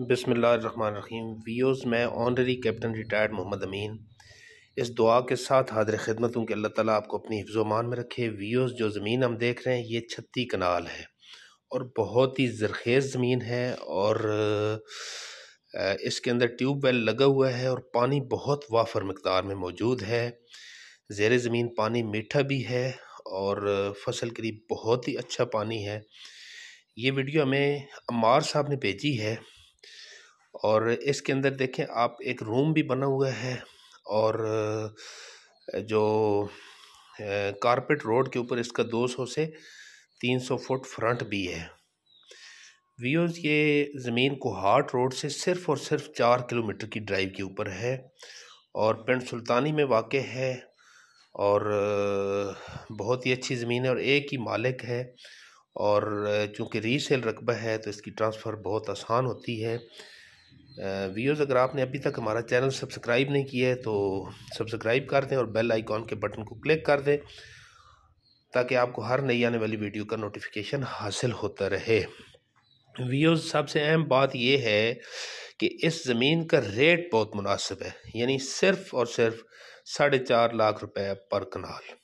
बसमीम वीओज़ में honorary captain retired Mohammad Amin इस दुआ के साथ हाजिर खिदमत हूँ कि अल्लाह ताला आपको अपनी हिफ्जोमान में रखे वीओज़ जो ज़मीन हम देख रहे हैं ये छत्ती कनाल है और बहुत ही जरखेज़ ज़मीन है और इसके अंदर ट्यूब वेल लगा हुआ है और पानी बहुत वाफर मकदार में मौजूद है जेर ज़मीन पानी मीठा भी है और फसल के लिए बहुत ही अच्छा पानी है ये वीडियो हमें अमार साहब ने भेजी है और इसके अंदर देखें आप एक रूम भी बना हुआ है और जो कारपेट रोड के ऊपर इसका 200 से 300 फुट फ्रंट भी है व्यूज़ ये ज़मीन हार्ट रोड से सिर्फ़ और सिर्फ चार किलोमीटर की ड्राइव के ऊपर है और पेंड सुल्तानी में वाक़ है और बहुत ही अच्छी ज़मीन है और एक ही मालिक है और चूँकि रीसेल रकबा है तो इसकी ट्रांसफ़र बहुत आसान होती है व्यूअर्स अगर आपने अभी तक हमारा चैनल सब्सक्राइब नहीं किया है तो सब्सक्राइब कर दें और बेल आइकॉन के बटन को क्लिक कर दें ताकि आपको हर नई आने वाली वीडियो का नोटिफिकेशन हासिल होता रहे व्यूअर्स सबसे अहम बात यह है कि इस ज़मीन का रेट बहुत मुनासिब है यानी सिर्फ़ और सिर्फ साढ़े चार लाख रुपए पर कनाल